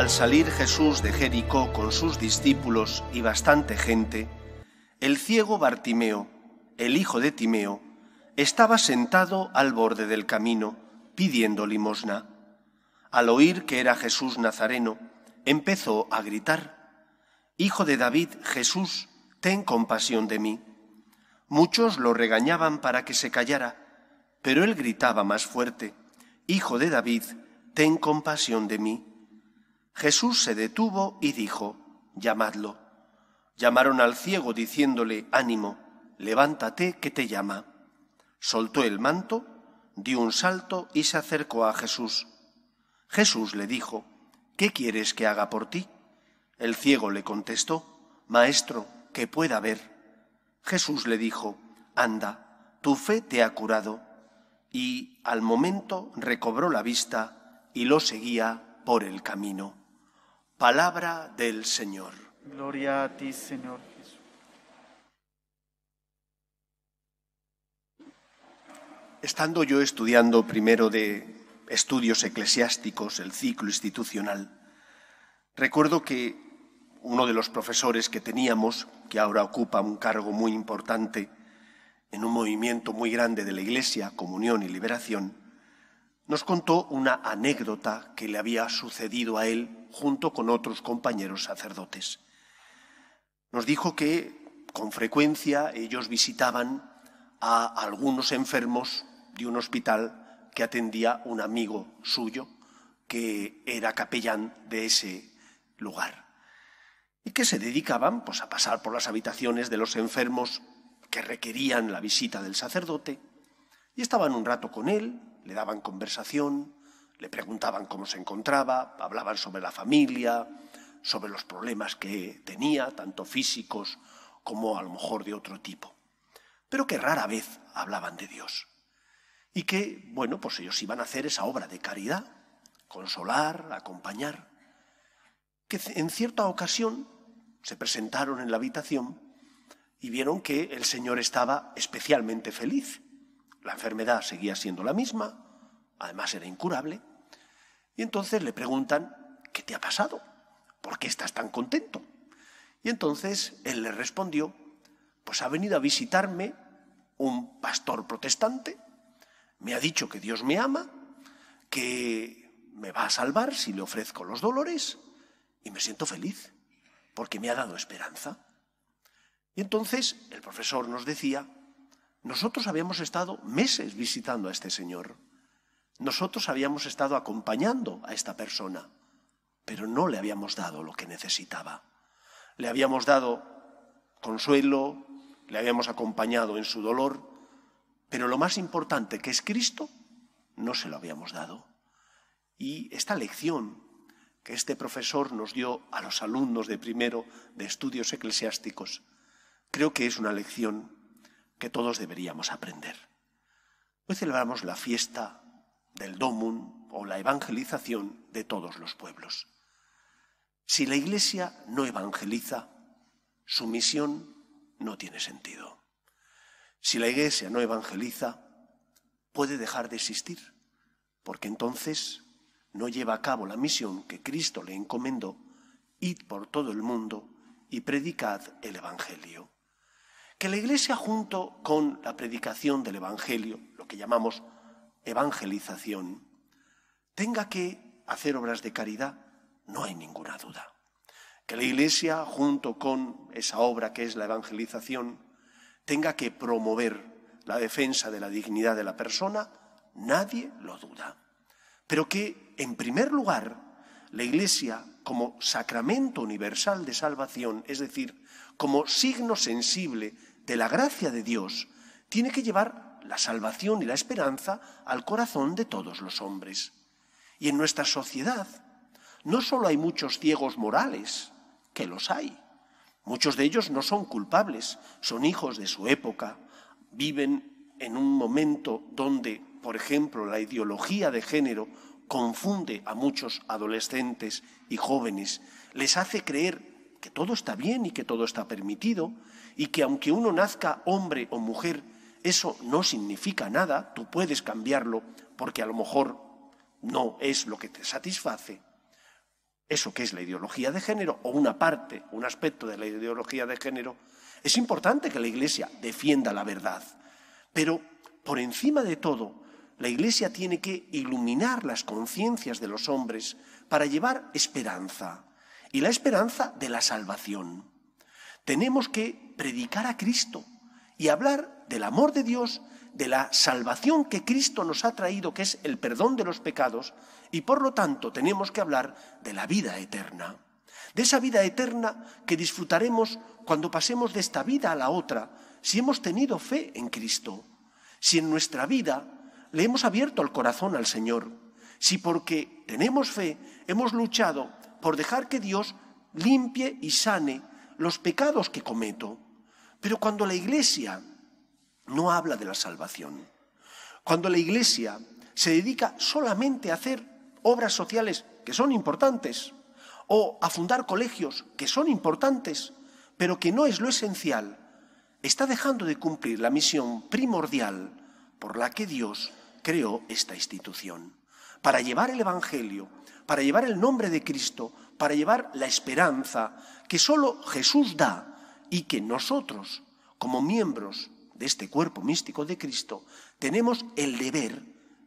Al salir Jesús de Jericó con sus discípulos y bastante gente, el ciego Bartimeo, el hijo de Timeo, estaba sentado al borde del camino, pidiendo limosna. Al oír que era Jesús Nazareno, empezó a gritar, Hijo de David, Jesús, ten compasión de mí. Muchos lo regañaban para que se callara, pero él gritaba más fuerte, Hijo de David, ten compasión de mí. Jesús se detuvo y dijo, llamadlo. Llamaron al ciego diciéndole, ánimo, levántate que te llama. Soltó el manto, dio un salto y se acercó a Jesús. Jesús le dijo, ¿qué quieres que haga por ti? El ciego le contestó, Maestro, que pueda ver. Jesús le dijo, Anda, tu fe te ha curado. Y al momento recobró la vista y lo seguía por el camino. Palabra del Señor. Gloria a ti, Señor Jesús. Estando yo estudiando primero de estudios eclesiásticos, el ciclo institucional, recuerdo que uno de los profesores que teníamos, que ahora ocupa un cargo muy importante en un movimiento muy grande de la Iglesia, Comunión y Liberación, nos contó una anécdota que le había sucedido a él junto con otros compañeros sacerdotes. Nos dijo que con frecuencia ellos visitaban a algunos enfermos de un hospital que atendía un amigo suyo que era capellán de ese lugar y que se dedicaban pues a pasar por las habitaciones de los enfermos que requerían la visita del sacerdote y estaban un rato con él, le daban conversación, le preguntaban cómo se encontraba, hablaban sobre la familia, sobre los problemas que tenía, tanto físicos como a lo mejor de otro tipo, pero que rara vez hablaban de Dios. Y que, bueno, pues ellos iban a hacer esa obra de caridad, consolar, acompañar, que en cierta ocasión se presentaron en la habitación y vieron que el Señor estaba especialmente feliz. La enfermedad seguía siendo la misma, además era incurable, y entonces le preguntan, ¿qué te ha pasado? ¿Por qué estás tan contento? Y entonces él le respondió, pues ha venido a visitarme un pastor protestante, me ha dicho que Dios me ama, que me va a salvar si le ofrezco los dolores, y me siento feliz, porque me ha dado esperanza. Y entonces el profesor nos decía, nosotros habíamos estado meses visitando a este señor. Nosotros habíamos estado acompañando a esta persona, pero no le habíamos dado lo que necesitaba. Le habíamos dado consuelo, le habíamos acompañado en su dolor, pero lo más importante, que es Cristo, no se lo habíamos dado. Y esta lección que este profesor nos dio a los alumnos de primero de estudios eclesiásticos, creo que es una lección que todos deberíamos aprender. Hoy celebramos la fiesta del domum o la evangelización de todos los pueblos. Si la Iglesia no evangeliza, su misión no tiene sentido. Si la Iglesia no evangeliza, puede dejar de existir, porque entonces no lleva a cabo la misión que Cristo le encomendó, id por todo el mundo y predicad el Evangelio. Que la Iglesia junto con la predicación del Evangelio, lo que llamamos evangelización, tenga que hacer obras de caridad, no hay ninguna duda. Que la Iglesia, junto con esa obra que es la evangelización, tenga que promover la defensa de la dignidad de la persona, nadie lo duda. Pero que, en primer lugar, la Iglesia, como sacramento universal de salvación, es decir, como signo sensible de la gracia de Dios, tiene que llevar la salvación y la esperanza al corazón de todos los hombres. Y en nuestra sociedad no solo hay muchos ciegos morales, que los hay, muchos de ellos no son culpables, son hijos de su época, viven en un momento donde, por ejemplo, la ideología de género confunde a muchos adolescentes y jóvenes, les hace creer que todo está bien y que todo está permitido, y que aunque uno nazca hombre o mujer, eso no significa nada, tú puedes cambiarlo porque a lo mejor no es lo que te satisface. Eso que es la ideología de género o una parte, un aspecto de la ideología de género, es importante que la Iglesia defienda la verdad. Pero, por encima de todo, la Iglesia tiene que iluminar las conciencias de los hombres para llevar esperanza, y la esperanza de la salvación. Tenemos que predicar a Cristo, y hablar del amor de Dios, de la salvación que Cristo nos ha traído, que es el perdón de los pecados, y por lo tanto tenemos que hablar de la vida eterna. De esa vida eterna que disfrutaremos cuando pasemos de esta vida a la otra, si hemos tenido fe en Cristo, si en nuestra vida le hemos abierto el corazón al Señor, si porque tenemos fe hemos luchado por dejar que Dios limpie y sane los pecados que cometo pero cuando la iglesia no habla de la salvación, cuando la iglesia se dedica solamente a hacer obras sociales que son importantes, o a fundar colegios que son importantes, pero que no es lo esencial, está dejando de cumplir la misión primordial por la que Dios creó esta institución, para llevar el Evangelio, para llevar el nombre de Cristo, para llevar la esperanza que solo Jesús da y que nosotros, como miembros de este cuerpo místico de Cristo, tenemos el deber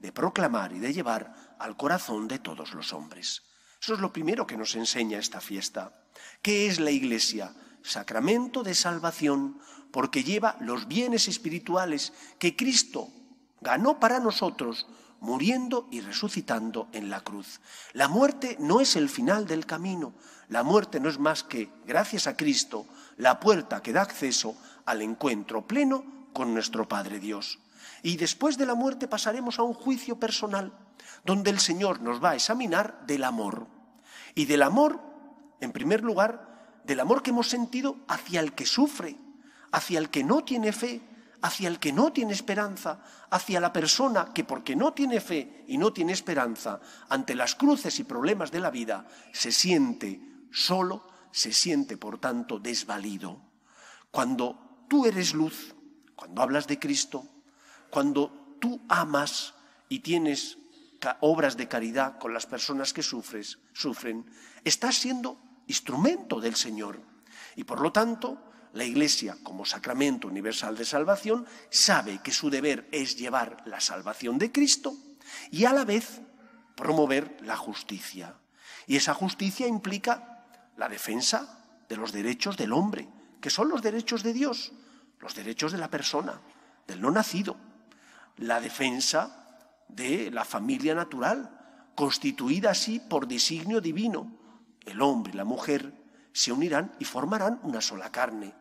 de proclamar y de llevar al corazón de todos los hombres. Eso es lo primero que nos enseña esta fiesta. ¿Qué es la Iglesia? Sacramento de salvación, porque lleva los bienes espirituales que Cristo ganó para nosotros muriendo y resucitando en la cruz. La muerte no es el final del camino, la muerte no es más que, gracias a Cristo, la puerta que da acceso al encuentro pleno con nuestro Padre Dios. Y después de la muerte pasaremos a un juicio personal, donde el Señor nos va a examinar del amor. Y del amor, en primer lugar, del amor que hemos sentido hacia el que sufre, hacia el que no tiene fe, hacia el que no tiene esperanza, hacia la persona que porque no tiene fe y no tiene esperanza ante las cruces y problemas de la vida, se siente solo, se siente por tanto desvalido. Cuando tú eres luz, cuando hablas de Cristo, cuando tú amas y tienes obras de caridad con las personas que sufres, sufren, estás siendo instrumento del Señor. Y por lo tanto, la Iglesia, como sacramento universal de salvación, sabe que su deber es llevar la salvación de Cristo y a la vez promover la justicia. Y esa justicia implica la defensa de los derechos del hombre, que son los derechos de Dios, los derechos de la persona, del no nacido, la defensa de la familia natural, constituida así por designio divino. El hombre y la mujer se unirán y formarán una sola carne.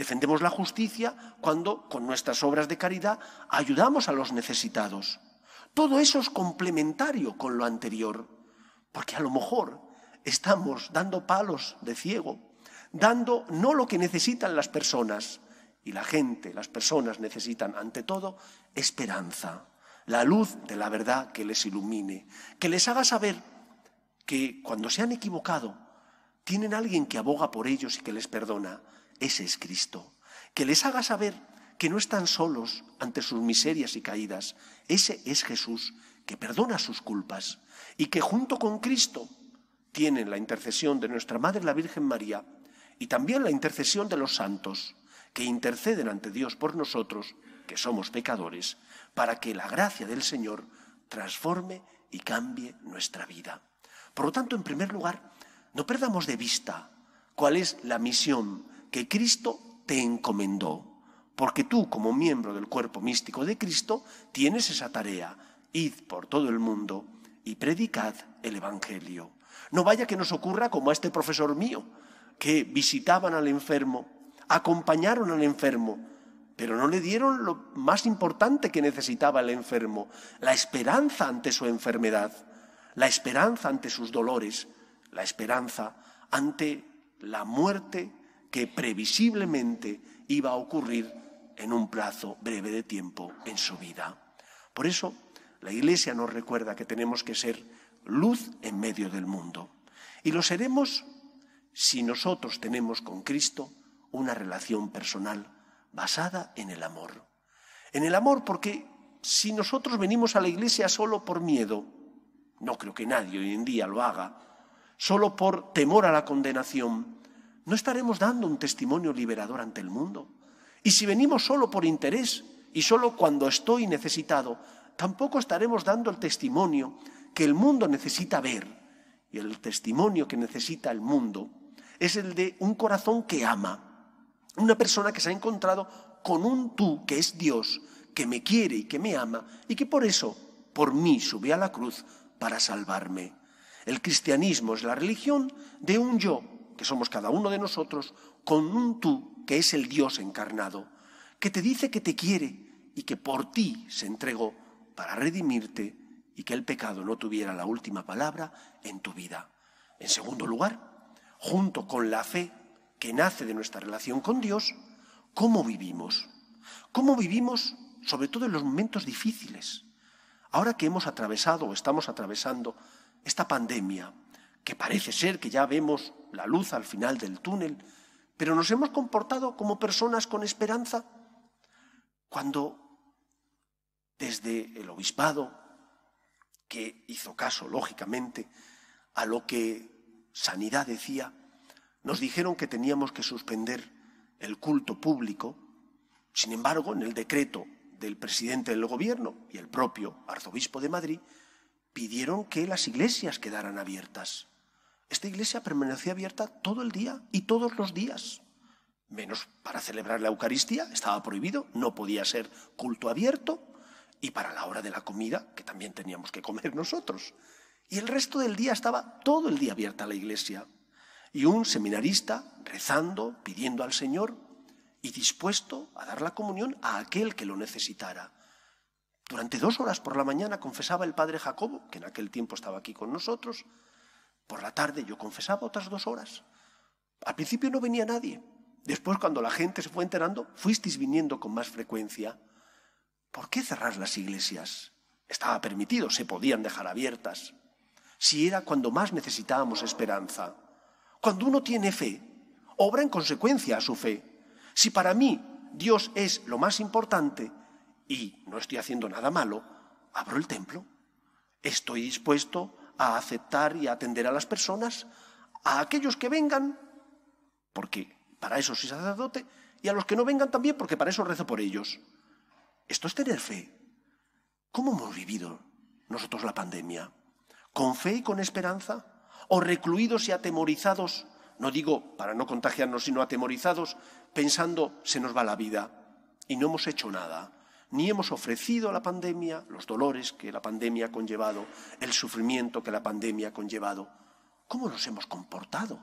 Defendemos la justicia cuando con nuestras obras de caridad ayudamos a los necesitados. Todo eso es complementario con lo anterior, porque a lo mejor estamos dando palos de ciego, dando no lo que necesitan las personas, y la gente, las personas necesitan ante todo esperanza, la luz de la verdad que les ilumine, que les haga saber que cuando se han equivocado, tienen alguien que aboga por ellos y que les perdona, ese es Cristo. Que les haga saber que no están solos ante sus miserias y caídas. Ese es Jesús, que perdona sus culpas y que junto con Cristo tienen la intercesión de nuestra Madre la Virgen María y también la intercesión de los santos que interceden ante Dios por nosotros, que somos pecadores, para que la gracia del Señor transforme y cambie nuestra vida. Por lo tanto, en primer lugar, no perdamos de vista cuál es la misión que Cristo te encomendó, porque tú como miembro del cuerpo místico de Cristo tienes esa tarea. Id por todo el mundo y predicad el Evangelio. No vaya que nos ocurra como a este profesor mío, que visitaban al enfermo, acompañaron al enfermo, pero no le dieron lo más importante que necesitaba el enfermo, la esperanza ante su enfermedad, la esperanza ante sus dolores, la esperanza ante la muerte que previsiblemente iba a ocurrir en un plazo breve de tiempo en su vida. Por eso, la Iglesia nos recuerda que tenemos que ser luz en medio del mundo. Y lo seremos si nosotros tenemos con Cristo una relación personal basada en el amor. En el amor porque si nosotros venimos a la iglesia solo por miedo, no creo que nadie hoy en día lo haga, solo por temor a la condenación, no estaremos dando un testimonio liberador ante el mundo. Y si venimos solo por interés y solo cuando estoy necesitado, tampoco estaremos dando el testimonio que el mundo necesita ver. Y el testimonio que necesita el mundo es el de un corazón que ama, una persona que se ha encontrado con un tú que es Dios, que me quiere y que me ama, y que por eso, por mí, sube a la cruz para salvarme. El cristianismo es la religión de un yo que somos cada uno de nosotros, con un tú que es el Dios encarnado, que te dice que te quiere y que por ti se entregó para redimirte y que el pecado no tuviera la última palabra en tu vida. En segundo lugar, junto con la fe que nace de nuestra relación con Dios, ¿cómo vivimos? ¿Cómo vivimos sobre todo en los momentos difíciles? Ahora que hemos atravesado o estamos atravesando esta pandemia, que parece ser que ya vemos la luz al final del túnel, pero nos hemos comportado como personas con esperanza cuando desde el obispado, que hizo caso, lógicamente, a lo que Sanidad decía, nos dijeron que teníamos que suspender el culto público, sin embargo, en el decreto del presidente del gobierno y el propio arzobispo de Madrid, pidieron que las iglesias quedaran abiertas. Esta iglesia permanecía abierta todo el día y todos los días, menos para celebrar la Eucaristía, estaba prohibido, no podía ser culto abierto, y para la hora de la comida, que también teníamos que comer nosotros. Y el resto del día estaba todo el día abierta la iglesia. Y un seminarista rezando, pidiendo al Señor y dispuesto a dar la comunión a aquel que lo necesitara. Durante dos horas por la mañana confesaba el padre Jacobo, que en aquel tiempo estaba aquí con nosotros, por la tarde yo confesaba otras dos horas. Al principio no venía nadie. Después, cuando la gente se fue enterando, fuisteis viniendo con más frecuencia. ¿Por qué cerrar las iglesias? Estaba permitido, se podían dejar abiertas. Si era cuando más necesitábamos esperanza. Cuando uno tiene fe, obra en consecuencia a su fe. Si para mí Dios es lo más importante y no estoy haciendo nada malo, abro el templo. Estoy dispuesto a aceptar y a atender a las personas, a aquellos que vengan, porque para eso soy sacerdote, y a los que no vengan también, porque para eso rezo por ellos. Esto es tener fe. ¿Cómo hemos vivido nosotros la pandemia? ¿Con fe y con esperanza? ¿O recluidos y atemorizados? No digo para no contagiarnos, sino atemorizados, pensando se nos va la vida y no hemos hecho nada ni hemos ofrecido a la pandemia los dolores que la pandemia ha conllevado, el sufrimiento que la pandemia ha conllevado. ¿Cómo nos hemos comportado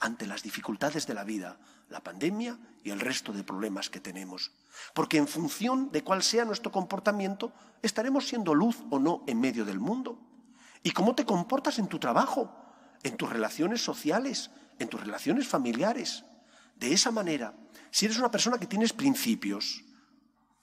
ante las dificultades de la vida, la pandemia y el resto de problemas que tenemos? Porque en función de cuál sea nuestro comportamiento, estaremos siendo luz o no en medio del mundo. ¿Y cómo te comportas en tu trabajo, en tus relaciones sociales, en tus relaciones familiares? De esa manera, si eres una persona que tienes principios,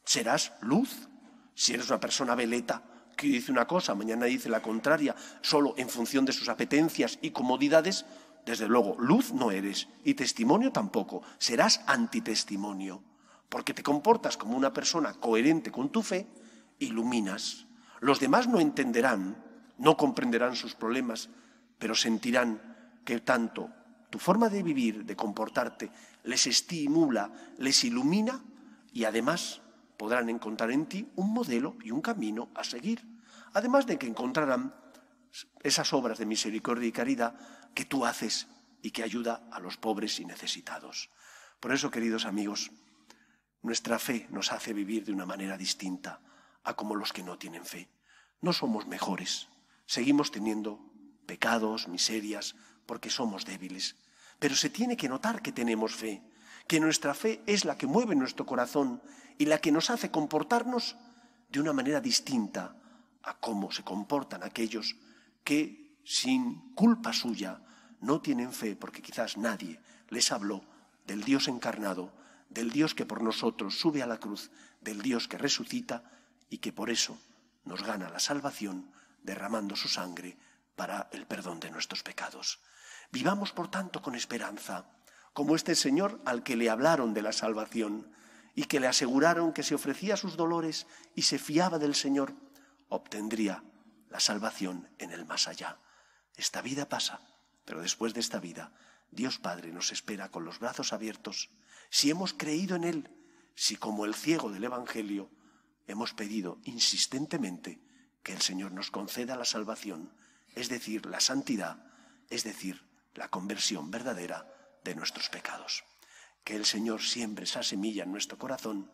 Serás luz. Si eres una persona veleta que dice una cosa, mañana dice la contraria, solo en función de sus apetencias y comodidades, desde luego, luz no eres y testimonio tampoco. Serás antitestimonio, porque te comportas como una persona coherente con tu fe, iluminas. Los demás no entenderán, no comprenderán sus problemas, pero sentirán que tanto tu forma de vivir, de comportarte, les estimula, les ilumina y además podrán encontrar en ti un modelo y un camino a seguir, además de que encontrarán esas obras de misericordia y caridad que tú haces y que ayuda a los pobres y necesitados. Por eso, queridos amigos, nuestra fe nos hace vivir de una manera distinta a como los que no tienen fe. No somos mejores, seguimos teniendo pecados, miserias, porque somos débiles, pero se tiene que notar que tenemos fe que nuestra fe es la que mueve nuestro corazón y la que nos hace comportarnos de una manera distinta a cómo se comportan aquellos que, sin culpa suya, no tienen fe porque quizás nadie les habló del Dios encarnado, del Dios que por nosotros sube a la cruz, del Dios que resucita y que por eso nos gana la salvación derramando su sangre para el perdón de nuestros pecados. Vivamos, por tanto, con esperanza como este señor al que le hablaron de la salvación y que le aseguraron que se ofrecía sus dolores y se fiaba del Señor, obtendría la salvación en el más allá. Esta vida pasa, pero después de esta vida, Dios Padre nos espera con los brazos abiertos, si hemos creído en Él, si como el ciego del Evangelio, hemos pedido insistentemente que el Señor nos conceda la salvación, es decir, la santidad, es decir, la conversión verdadera de nuestros pecados. Que el Señor siempre esa semilla en nuestro corazón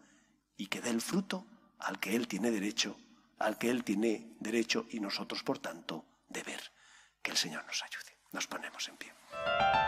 y que dé el fruto al que Él tiene derecho, al que Él tiene derecho y nosotros, por tanto, deber. Que el Señor nos ayude. Nos ponemos en pie.